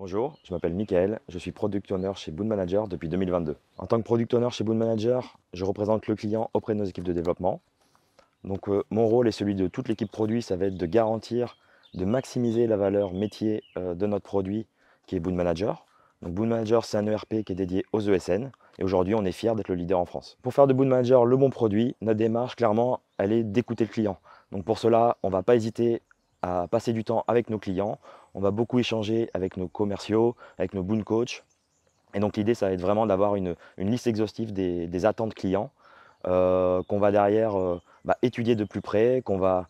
Bonjour, je m'appelle Michael, je suis product owner chez Boon Manager depuis 2022. En tant que product owner chez Boon Manager, je représente le client auprès de nos équipes de développement. Donc euh, mon rôle est celui de toute l'équipe produit, ça va être de garantir, de maximiser la valeur métier euh, de notre produit qui est Boon Manager. Donc Boon Manager, c'est un ERP qui est dédié aux ESN et aujourd'hui on est fier d'être le leader en France. Pour faire de Boon Manager le bon produit, notre démarche clairement, elle est d'écouter le client. Donc pour cela, on ne va pas hésiter à passer du temps avec nos clients. On va beaucoup échanger avec nos commerciaux, avec nos boon coach, Et donc l'idée, ça va être vraiment d'avoir une, liste exhaustive des, des attentes clients euh, qu'on va derrière euh, bah, étudier de plus près, qu'on va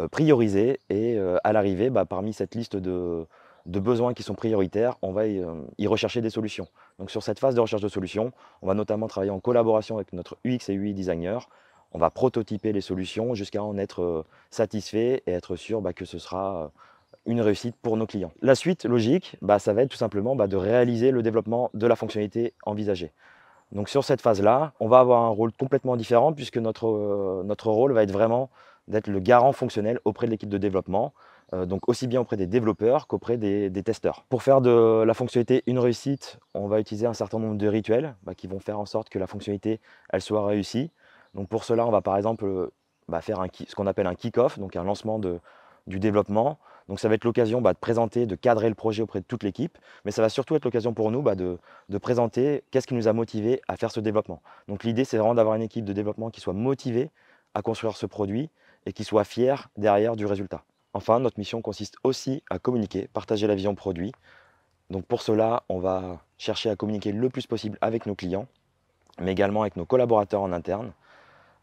euh, prioriser. Et à l'arrivée, bah, parmi cette liste de, de, besoins qui sont prioritaires, on va y, rechercher des solutions. Donc sur cette phase de recherche de solutions, on va notamment travailler en collaboration avec notre UX et UI designer on va prototyper les solutions jusqu'à en être euh, satisfait et être sûr bah, que ce sera euh, une réussite pour nos clients. La suite logique, bah, ça va être tout simplement bah, de réaliser le développement de la fonctionnalité envisagée. Donc sur cette phase-là, on va avoir un rôle complètement différent puisque notre, euh, rôle va être vraiment d'être le garant fonctionnel auprès de l'équipe de développement, donc aussi bien auprès des développeurs qu'auprès des, testeurs. Pour faire de la fonctionnalité une réussite, on va utiliser un certain nombre de rituels qui vont faire en sorte que la fonctionnalité elle soit réussie pour cela, on va par exemple euh, bah, faire ce qu'on appelle un kick-off, donc un lancement du développement. Donc ça va être l'occasion bah, de présenter, de cadrer le projet auprès de toute l'équipe, mais ça va surtout être l'occasion pour nous bah, de, présenter qu'est-ce qui nous a motivés à faire ce développement. Donc l'idée, c'est vraiment d'avoir une équipe de développement qui soit motivée à construire ce produit et qui soit fière derrière du résultat. Enfin, notre mission consiste aussi à communiquer, partager la vision produit. Donc pour cela, on va chercher à communiquer le plus possible avec nos clients, mais également avec nos collaborateurs en interne,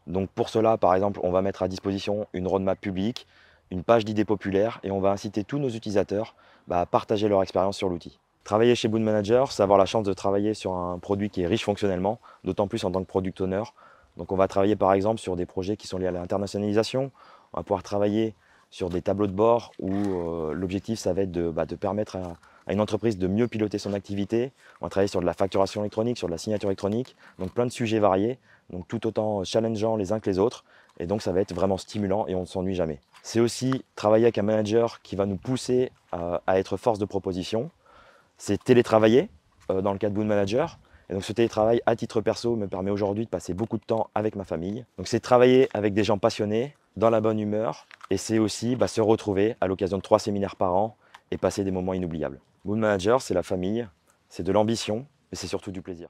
donc pour cela, par exemple, on va mettre à disposition une roadmap publique, une page d'idées populaires et on va inciter tous nos utilisateurs bah, à partager leur expérience sur l'outil. Travailler chez Boon Manager, c'est avoir la chance de travailler sur un produit qui est riche fonctionnellement, d'autant plus en tant que product owner. Donc on va travailler par exemple sur des projets qui sont liés à l'internationalisation, on va pouvoir travailler sur des tableaux de bord où euh, l'objectif ça va être de, bah, de permettre à, à une entreprise de mieux piloter son activité. On va travailler sur de la facturation électronique, sur de la signature électronique, donc plein de sujets variés, donc tout autant challengeants les uns que les autres. Et donc ça va être vraiment stimulant et on ne s'ennuie jamais. C'est aussi travailler avec un manager qui va nous pousser à, être force de proposition. C'est télétravailler euh, dans le cadre de Boon Manager. Et donc ce télétravail à titre perso me permet aujourd'hui de passer beaucoup de temps avec ma famille. Donc c'est travailler avec des gens passionnés, dans la bonne humeur, et c'est aussi bah, se retrouver à l'occasion de trois séminaires par an et passer des moments inoubliables. Moon Manager, c'est la famille, c'est de l'ambition, mais c'est surtout du plaisir.